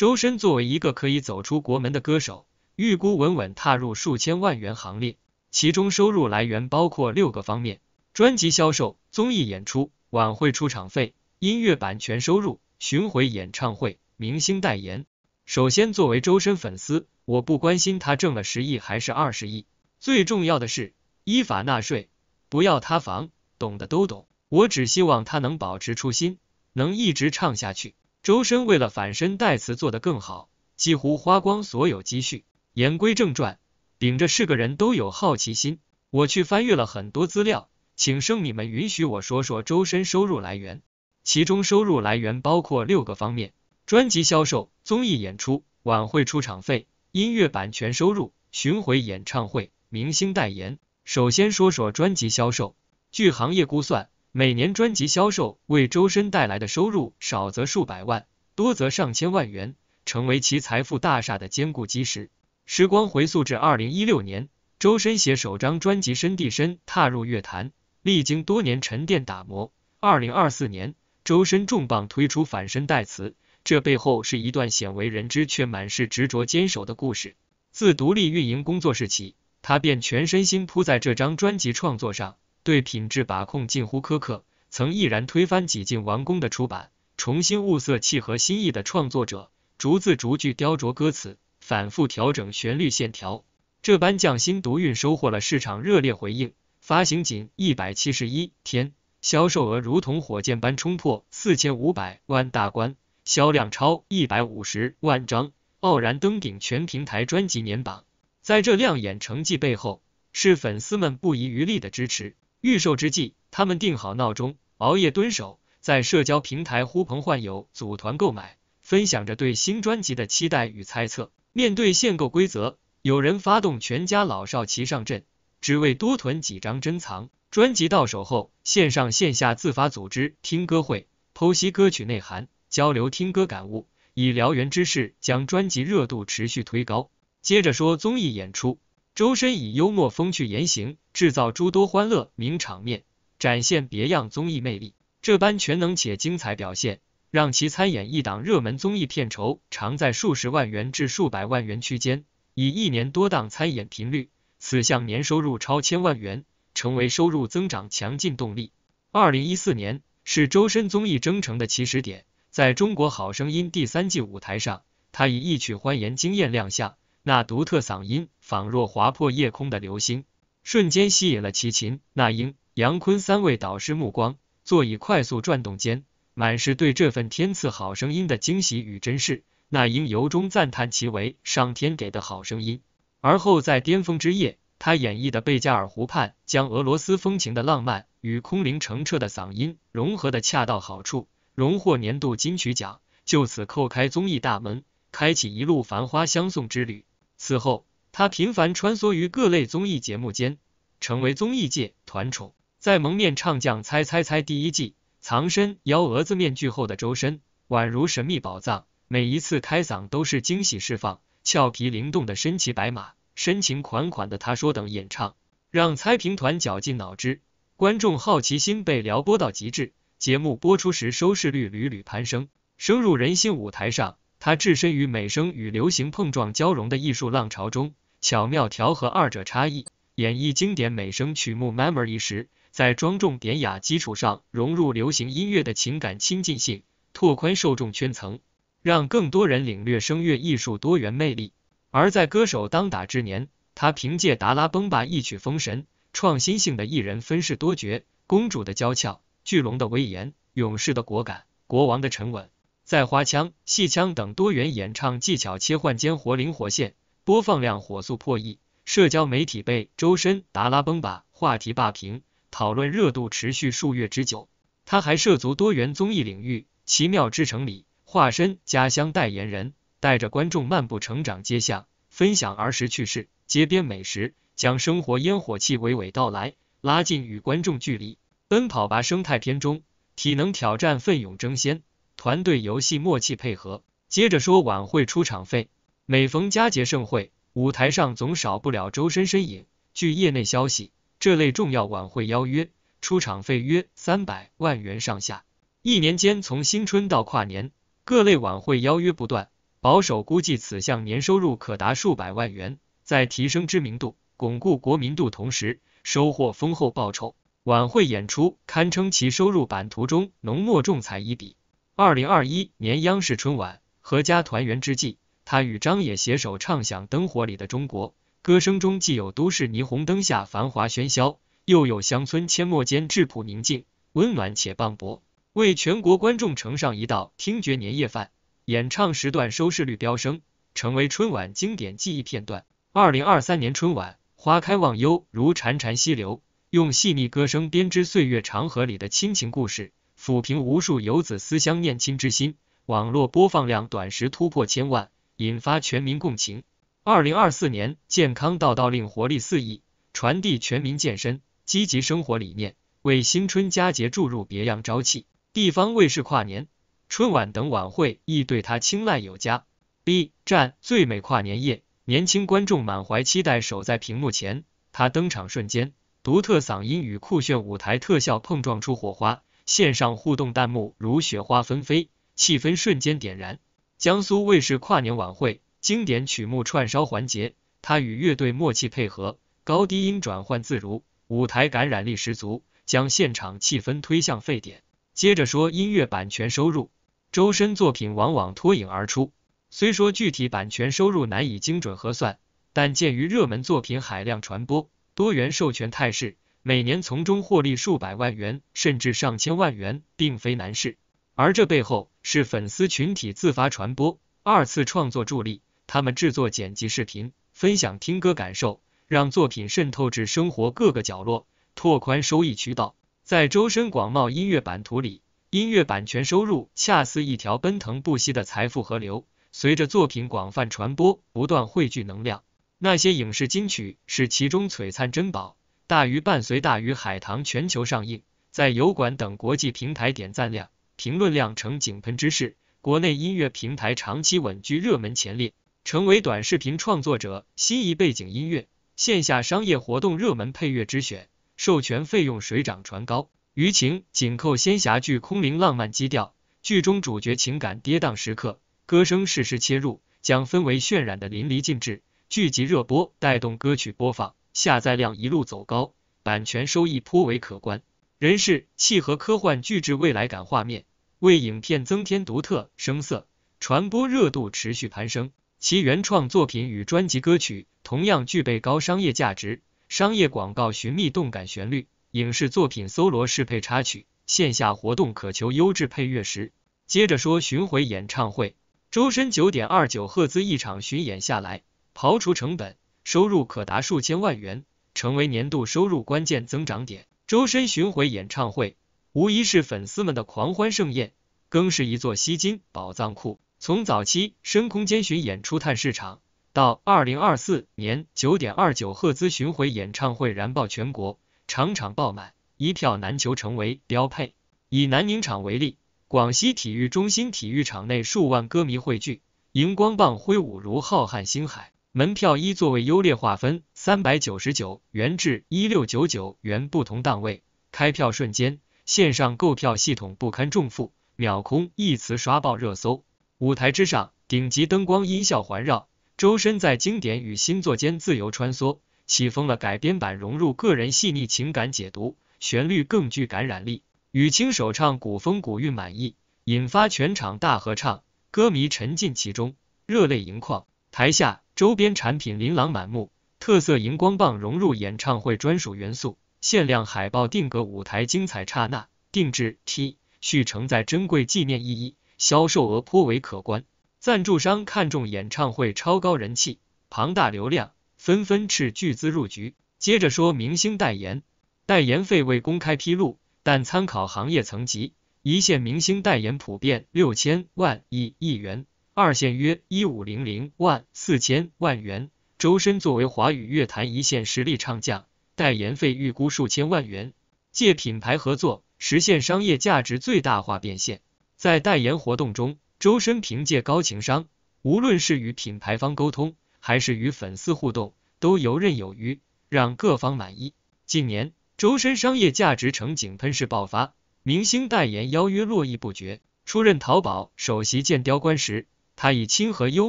周深作为一个可以走出国门的歌手，预估稳稳踏入数千万元行列。其中收入来源包括六个方面：专辑销售、综艺演出、晚会出场费、音乐版权收入、巡回演唱会、明星代言。首先，作为周深粉丝，我不关心他挣了十亿还是二十亿，最重要的是依法纳税，不要塌房，懂的都懂。我只希望他能保持初心，能一直唱下去。周深为了反身代词做得更好，几乎花光所有积蓄。言归正传，秉着是个人都有好奇心，我去翻阅了很多资料，请生米们允许我说说周深收入来源。其中收入来源包括六个方面：专辑销售、综艺演出、晚会出场费、音乐版权收入、巡回演唱会、明星代言。首先说说专辑销售，据行业估算。每年专辑销售为周深带来的收入，少则数百万，多则上千万元，成为其财富大厦的坚固基石。时光回溯至二零一六年，周深携首张专辑《深地深》，踏入乐坛。历经多年沉淀打磨，二零二四年，周深重磅推出《反身代词》，这背后是一段鲜为人知却满是执着坚守的故事。自独立运营工作室起，他便全身心扑在这张专辑创作上。对品质把控近乎苛刻，曾毅然推翻几近完工的出版，重新物色契合心意的创作者，逐字逐句雕琢歌词，反复调整旋律线条。这般匠心独运，收获了市场热烈回应。发行仅一百七十一天，销售额如同火箭般冲破四千五百万大关，销量超一百五十万张，傲然登顶全平台专辑年榜。在这亮眼成绩背后，是粉丝们不遗余力的支持。预售之际，他们定好闹钟，熬夜蹲守，在社交平台呼朋唤友，组团购买，分享着对新专辑的期待与猜测。面对限购规则，有人发动全家老少齐上阵，只为多囤几张珍藏专辑。到手后，线上线下自发组织听歌会，剖析歌曲内涵，交流听歌感悟，以燎原之势将专辑热度持续推高。接着说综艺演出。周深以幽默风趣言行制造诸多欢乐名场面，展现别样综艺魅力。这般全能且精彩表现，让其参演一档热门综艺片酬常在数十万元至数百万元区间。以一年多档参演频率，此项年收入超千万元，成为收入增长强劲动力。二零一四年是周深综艺征程的起始点，在《中国好声音》第三季舞台上，他以一曲欢颜惊艳亮相。那独特嗓音仿若划破夜空的流星，瞬间吸引了齐秦、那英、杨坤三位导师目光。座椅快速转动间，满是对这份天赐好声音的惊喜与珍视。那英由衷赞叹其为上天给的好声音。而后在巅峰之夜，他演绎的《贝加尔湖畔》将俄罗斯风情的浪漫与空灵澄澈的嗓音融合的恰到好处，荣获年度金曲奖，就此叩开综艺大门，开启一路繁花相送之旅。此后，他频繁穿梭于各类综艺节目间，成为综艺界团宠。在《蒙面唱将猜猜猜》第一季藏身“幺蛾子”面具后的周深，宛如神秘宝藏，每一次开嗓都是惊喜释放。俏皮灵动的《身骑白马》，深情款款的《他说》，等演唱，让猜评团绞尽脑汁，观众好奇心被撩拨到极致。节目播出时，收视率屡屡攀升，深入人心。舞台上。他置身于美声与流行碰撞交融的艺术浪潮中，巧妙调和二者差异，演绎经典美声曲目《Memory》时，在庄重典雅基础上融入流行音乐的情感亲近性，拓宽受众圈层，让更多人领略声乐艺术多元魅力。而在歌手当打之年，他凭借《达拉崩吧》一曲封神，创新性的艺人分饰多角：公主的娇俏、巨龙的威严、勇士的果敢、国王的沉稳。在花腔、戏腔等多元演唱技巧切换间，活灵活现，播放量火速破亿，社交媒体被周深、达拉崩吧话题霸屏，讨论热度持续数月之久。他还涉足多元综艺领域，《奇妙之城》里化身家乡代言人，带着观众漫步成长街巷，分享儿时趣事、街边美食，将生活烟火气娓娓道来，拉近与观众距离。《奔跑吧生态篇》中，体能挑战奋勇争先。团队游戏默契配合。接着说晚会出场费。每逢佳节盛会，舞台上总少不了周深身影。据业内消息，这类重要晚会邀约，出场费约三百万元上下。一年间，从新春到跨年，各类晚会邀约不断，保守估计此项年收入可达数百万元。在提升知名度、巩固国民度同时，收获丰厚报酬。晚会演出堪称其收入版图中浓墨重彩一笔。二零二一年央视春晚，阖家团圆之际，他与张也携手唱响《灯火里的中国》，歌声中既有都市霓虹灯下繁华喧嚣，又有乡村阡陌间质朴宁静，温暖且磅礴，为全国观众呈上一道听觉年夜饭。演唱时段收视率飙升，成为春晚经典记忆片段。二零二三年春晚，《花开忘忧》如潺潺溪流，用细腻歌声编织岁月长河里的亲情故事。抚平无数游子思乡念亲之心，网络播放量短时突破千万，引发全民共情。二零二四年健康道道令活力四溢，传递全民健身、积极生活理念，为新春佳节注入别样朝气。地方卫视跨年、春晚等晚会亦对他青睐有加。B 站最美跨年夜，年轻观众满怀期待守在屏幕前，他登场瞬间，独特嗓音与酷炫舞台特效碰撞出火花。线上互动弹幕如雪花纷飞，气氛瞬间点燃。江苏卫视跨年晚会经典曲目串烧环节，他与乐队默契配合，高低音转换自如，舞台感染力十足，将现场气氛推向沸点。接着说音乐版权收入，周深作品往往脱颖而出。虽说具体版权收入难以精准核算，但鉴于热门作品海量传播、多元授权态势。每年从中获利数百万元，甚至上千万元，并非难事。而这背后是粉丝群体自发传播、二次创作助力，他们制作剪辑视频，分享听歌感受，让作品渗透至生活各个角落，拓宽收益渠道。在周深广袤音乐版图里，音乐版权收入恰似一条奔腾不息的财富河流，随着作品广泛传播，不断汇聚能量。那些影视金曲是其中璀璨珍宝。《大鱼》伴随《大鱼海棠》全球上映，在油管等国际平台点赞量、评论量呈井喷之势；国内音乐平台长期稳居热门前列，成为短视频创作者、心仪背景音乐、线下商业活动热门配乐之选，授权费用水涨船高。余情紧扣仙侠剧空灵浪漫基调，剧中主角情感跌宕时刻，歌声适时切入，将氛围渲染的淋漓尽致。剧集热播带动歌曲播放。下载量一路走高，版权收益颇为可观。人设契合科幻巨制未来感画面，为影片增添独特声色，传播热度持续攀升。其原创作品与专辑歌曲同样具备高商业价值。商业广告寻觅动感旋律，影视作品搜罗适配插曲，线下活动渴求优质配乐时，接着说巡回演唱会。周深九点二九赫兹一场巡演下来，刨除成本。收入可达数千万元，成为年度收入关键增长点。周深巡回演唱会无疑是粉丝们的狂欢盛宴，更是一座吸金宝藏库。从早期深空间巡演出探市场，到二零二四年九点二九赫兹巡回演唱会燃爆全国，场场爆满，一票难求，成为标配。以南宁场为例，广西体育中心体育场内数万歌迷汇聚，荧光棒挥舞如浩瀚星海。门票一座位优劣划分，三百九十九元至一六九九元不同档位。开票瞬间，线上购票系统不堪重负，秒空一词刷爆热搜。舞台之上，顶级灯光音效环绕，周深在经典与新作间自由穿梭，起风了改编版融入个人细腻情感解读，旋律更具感染力。雨清首唱古风古韵满溢，引发全场大合唱，歌迷沉浸其中，热泪盈眶。台下。周边产品琳琅满目，特色荧光棒融入演唱会专属元素，限量海报定格舞台精彩刹那，定制 T 恤承载珍贵纪念意义，销售额颇为可观。赞助商看中演唱会超高人气、庞大流量，纷纷斥巨资入局。接着说明星代言，代言费未公开披露，但参考行业层级，一线明星代言普遍六千万亿亿元。二线约一五零零万四千万元，周深作为华语乐坛一线实力唱将，代言费预估数千万元，借品牌合作实现商业价值最大化变现。在代言活动中，周深凭借高情商，无论是与品牌方沟通，还是与粉丝互动，都游刃有余，让各方满意。近年，周深商业价值呈井喷式爆发，明星代言邀约络绎不绝，出任淘宝首席鉴雕官时。他以亲和幽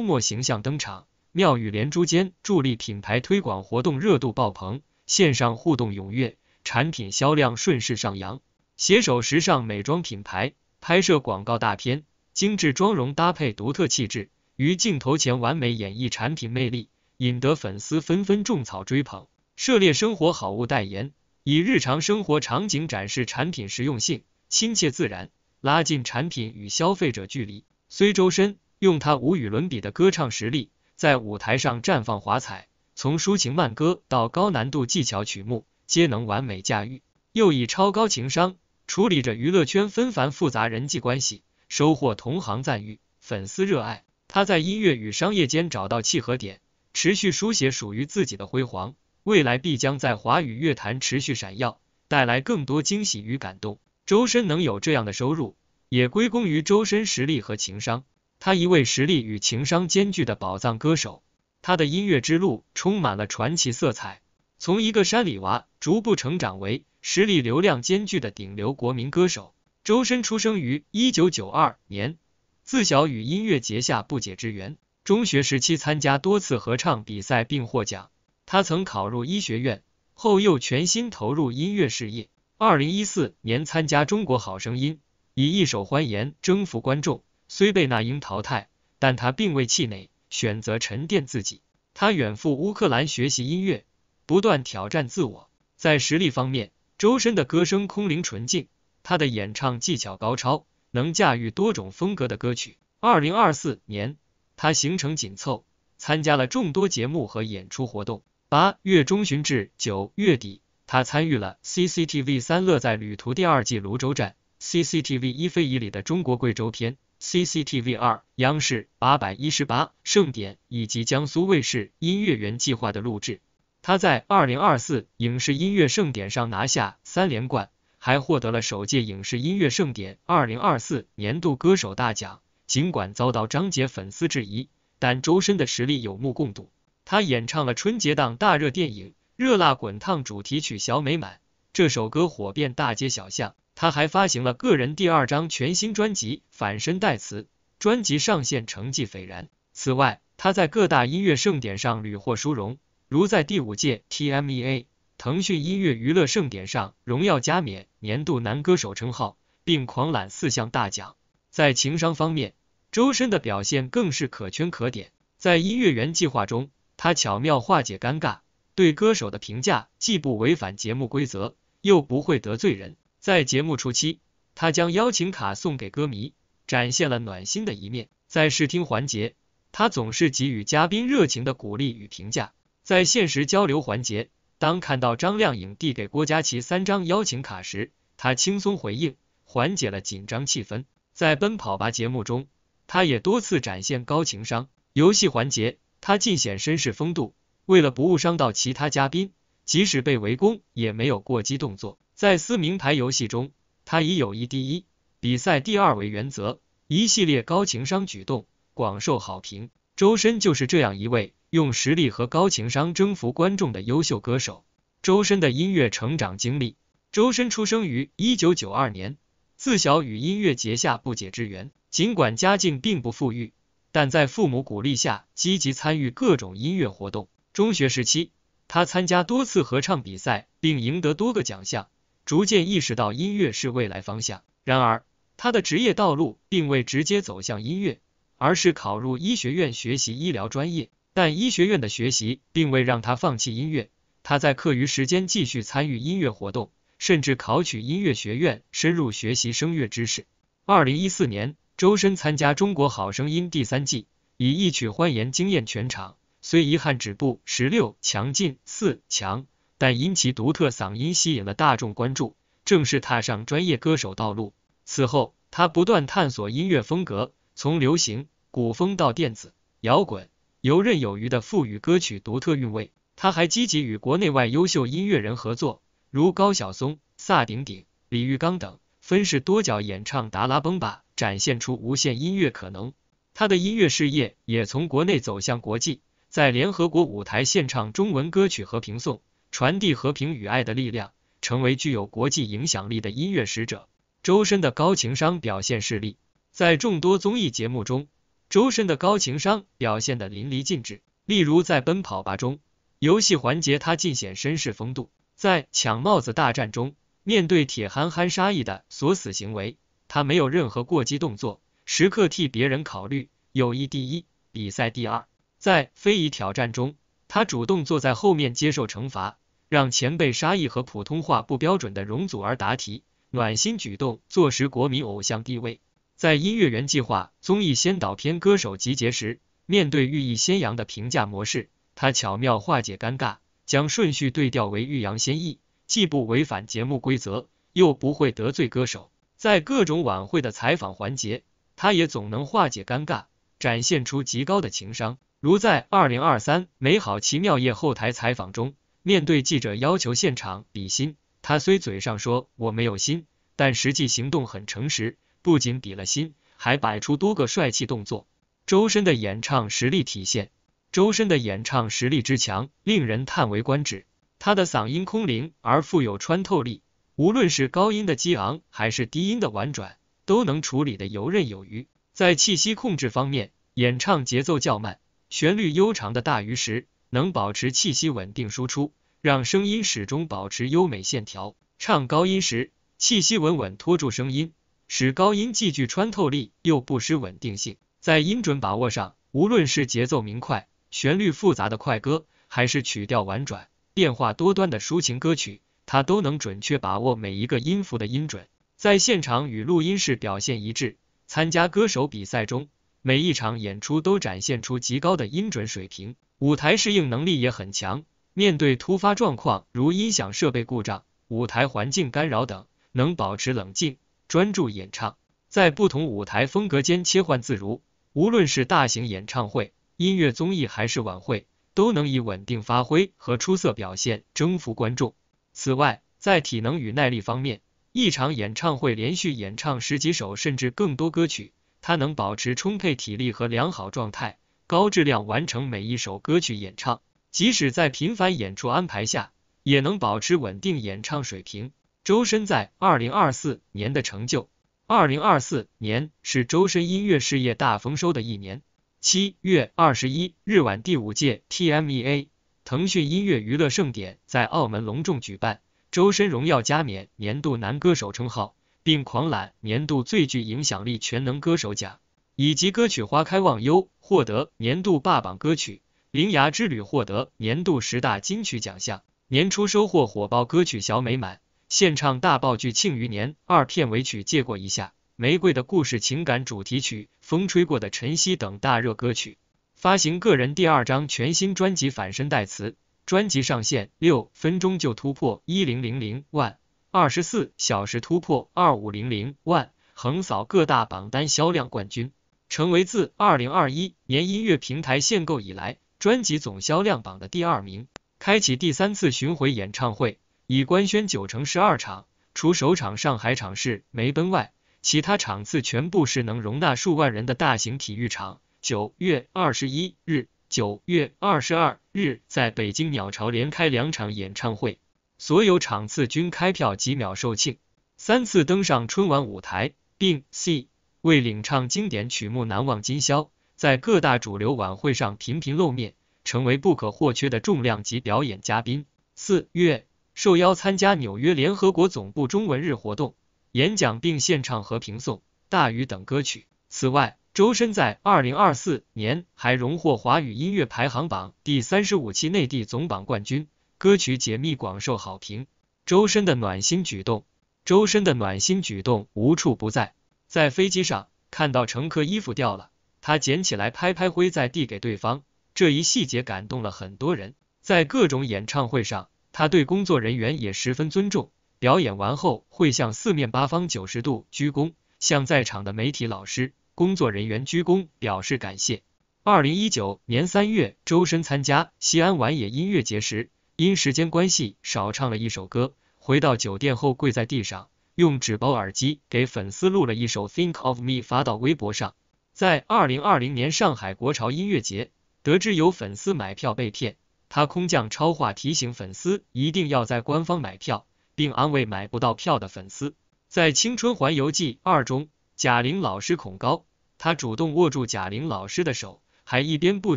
默形象登场，妙语连珠间助力品牌推广活动热度爆棚，线上互动踊跃，产品销量顺势上扬。携手时尚美妆品牌拍摄广告大片，精致妆容搭配独特气质，于镜头前完美演绎产品魅力，引得粉丝纷纷种草追捧。涉猎生活好物代言，以日常生活场景展示产品实用性，亲切自然，拉近产品与消费者距离。虽周深。用他无与伦比的歌唱实力，在舞台上绽放华彩，从抒情慢歌到高难度技巧曲目，皆能完美驾驭。又以超高情商处理着娱乐圈纷繁复杂人际关系，收获同行赞誉、粉丝热爱。他在音乐与商业间找到契合点，持续书写属于自己的辉煌。未来必将在华语乐坛持续闪耀，带来更多惊喜与感动。周深能有这样的收入，也归功于周深实力和情商。他一位实力与情商兼具的宝藏歌手，他的音乐之路充满了传奇色彩。从一个山里娃逐步成长为实力流量兼具的顶流国民歌手。周深出生于一九九二年，自小与音乐结下不解之缘。中学时期参加多次合唱比赛并获奖。他曾考入医学院，后又全心投入音乐事业。二零一四年参加《中国好声音》，以一首《欢颜》征服观众。虽被那英淘汰，但他并未气馁，选择沉淀自己。他远赴乌克兰学习音乐，不断挑战自我。在实力方面，周深的歌声空灵纯净，他的演唱技巧高超，能驾驭多种风格的歌曲。二零二四年，他行程紧凑，参加了众多节目和演出活动。八月中旬至九月底，他参与了 CCTV 三《乐在旅途》第二季泸州站、CCTV 一《非遗里的中国》贵州篇。CCTV 二、央视八百一十八盛典以及江苏卫视音乐园计划的录制，他在二零二四影视音乐盛典上拿下三连冠，还获得了首届影视音乐盛典二零二四年度歌手大奖。尽管遭到张杰粉丝质疑，但周深的实力有目共睹。他演唱了春节档大热电影《热辣滚烫》主题曲《小美满》，这首歌火遍大街小巷。他还发行了个人第二张全新专辑《反身代词》，专辑上线成绩斐然。此外，他在各大音乐盛典上屡获殊荣，如在第五届 TMEA 腾讯音乐娱乐盛典上荣耀加冕年度男歌手称号，并狂揽四项大奖。在情商方面，周深的表现更是可圈可点。在《音乐源计划》中，他巧妙化解尴尬，对歌手的评价既不违反节目规则，又不会得罪人。在节目初期，他将邀请卡送给歌迷，展现了暖心的一面。在试听环节，他总是给予嘉宾热情的鼓励与评价。在现实交流环节，当看到张靓颖递给郭嘉琪三张邀请卡时，他轻松回应，缓解了紧张气氛。在《奔跑吧》节目中，他也多次展现高情商。游戏环节，他尽显绅士风度。为了不误伤到其他嘉宾，即使被围攻，也没有过激动作。在撕名牌游戏中，他以友谊第一，比赛第二为原则，一系列高情商举动广受好评。周深就是这样一位用实力和高情商征服观众的优秀歌手。周深的音乐成长经历：周深出生于一九九二年，自小与音乐结下不解之缘。尽管家境并不富裕，但在父母鼓励下，积极参与各种音乐活动。中学时期，他参加多次合唱比赛，并赢得多个奖项。逐渐意识到音乐是未来方向，然而他的职业道路并未直接走向音乐，而是考入医学院学习医疗专业。但医学院的学习并未让他放弃音乐，他在课余时间继续参与音乐活动，甚至考取音乐学院，深入学习声乐知识。二零一四年，周深参加《中国好声音》第三季，以一曲欢颜惊艳全场，虽遗憾止步十六强进四强。但因其独特嗓音吸引了大众关注，正式踏上专业歌手道路。此后，他不断探索音乐风格，从流行、古风到电子、摇滚，游刃有余地赋予歌曲独特韵味。他还积极与国内外优秀音乐人合作，如高晓松、萨顶顶、李玉刚等，分饰多角演唱《达拉崩吧》，展现出无限音乐可能。他的音乐事业也从国内走向国际，在联合国舞台献唱中文歌曲《和平颂》。传递和平与爱的力量，成为具有国际影响力的音乐使者。周深的高情商表现事例，在众多综艺节目中，周深的高情商表现得淋漓尽致。例如，在《奔跑吧》中，游戏环节他尽显绅士风度；在抢帽子大战中，面对铁憨憨沙溢的锁死行为，他没有任何过激动作，时刻替别人考虑，友谊第一，比赛第二。在非遗挑战中，他主动坐在后面接受惩罚。让前辈沙溢和普通话不标准的容祖儿答题，暖心举动坐实国民偶像地位。在《音乐源计划》综艺先导片歌手集结时，面对寓意先扬的评价模式，他巧妙化解尴尬，将顺序对调为欲扬先抑，既不违反节目规则，又不会得罪歌手。在各种晚会的采访环节，他也总能化解尴尬，展现出极高的情商。如在二零二三《美好奇妙夜》后台采访中。面对记者要求现场比心，他虽嘴上说我没有心，但实际行动很诚实，不仅比了心，还摆出多个帅气动作，周深的演唱实力体现。周深的演唱实力之强，令人叹为观止。他的嗓音空灵而富有穿透力，无论是高音的激昂，还是低音的婉转，都能处理的游刃有余。在气息控制方面，演唱节奏较慢，旋律悠长的大鱼时。能保持气息稳定输出，让声音始终保持优美线条。唱高音时，气息稳稳托住声音，使高音既具穿透力又不失稳定性。在音准把握上，无论是节奏明快、旋律复杂的快歌，还是曲调婉转、变化多端的抒情歌曲，他都能准确把握每一个音符的音准，在现场与录音室表现一致。参加歌手比赛中。每一场演出都展现出极高的音准水平，舞台适应能力也很强。面对突发状况，如音响设备故障、舞台环境干扰等，能保持冷静，专注演唱，在不同舞台风格间切换自如。无论是大型演唱会、音乐综艺还是晚会，都能以稳定发挥和出色表现征服观众。此外，在体能与耐力方面，一场演唱会连续演唱十几首甚至更多歌曲。他能保持充沛体力和良好状态，高质量完成每一首歌曲演唱，即使在频繁演出安排下，也能保持稳定演唱水平。周深在二零二四年的成就，二零二四年是周深音乐事业大丰收的一年。七月二十一日晚，第五届 TMEA 腾讯音乐娱乐盛典在澳门隆重举办，周深荣耀加冕年度男歌手称号。并狂揽年度最具影响力全能歌手奖，以及歌曲《花开忘忧》获得年度霸榜歌曲，《铃芽之旅》获得年度十大金曲奖项。年初收获火爆歌曲《小美满》现唱大爆剧《庆余年》二片尾曲借过一下，《玫瑰的故事》情感主题曲《风吹过的晨曦》等大热歌曲，发行个人第二张全新专辑《反身代词》，专辑上线六分钟就突破一零零零万。二十四小时突破二五零零万，横扫各大榜单销量冠军，成为自二零二一年音乐平台限购以来专辑总销量榜的第二名。开启第三次巡回演唱会，已官宣九成十二场，除首场上海场是梅奔外，其他场次全部是能容纳数万人的大型体育场。九月二十一日、九月二十二日在北京鸟巢连开两场演唱会。所有场次均开票几秒售罄，三次登上春晚舞台，并 C 为领唱经典曲目《难忘今宵》，在各大主流晚会上频频露面，成为不可或缺的重量级表演嘉宾。四月受邀参加纽约联合国总部中文日活动，演讲并献唱《和平颂》《大鱼》等歌曲。此外，周深在二零二四年还荣获华语音乐排行榜第三十五期内地总榜冠军。歌曲解密广受好评，周深的暖心举动，周深的暖心举动无处不在。在飞机上看到乘客衣服掉了，他捡起来拍拍灰再递给对方，这一细节感动了很多人。在各种演唱会上，他对工作人员也十分尊重，表演完后会向四面八方九十度鞠躬，向在场的媒体、老师、工作人员鞠躬表示感谢。二零一九年三月，周深参加西安碗野音乐节时。因时间关系少唱了一首歌，回到酒店后跪在地上，用纸包耳机给粉丝录了一首《Think of Me》，发到微博上。在二零二零年上海国潮音乐节，得知有粉丝买票被骗，他空降超话提醒粉丝一定要在官方买票，并安慰买不到票的粉丝。在《青春环游记二》中，贾玲老师恐高，他主动握住贾玲老师的手，还一边不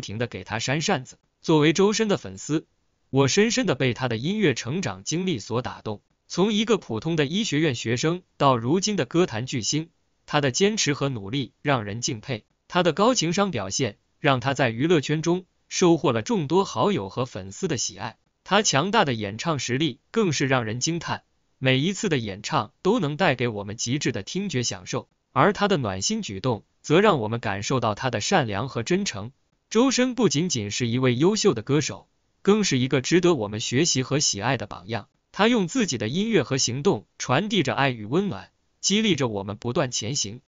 停的给她扇扇子。作为周深的粉丝。我深深地被他的音乐成长经历所打动。从一个普通的医学院学生到如今的歌坛巨星，他的坚持和努力让人敬佩。他的高情商表现让他在娱乐圈中收获了众多好友和粉丝的喜爱。他强大的演唱实力更是让人惊叹，每一次的演唱都能带给我们极致的听觉享受。而他的暖心举动则让我们感受到他的善良和真诚。周深不仅仅是一位优秀的歌手。更是一个值得我们学习和喜爱的榜样。他用自己的音乐和行动传递着爱与温暖，激励着我们不断前行。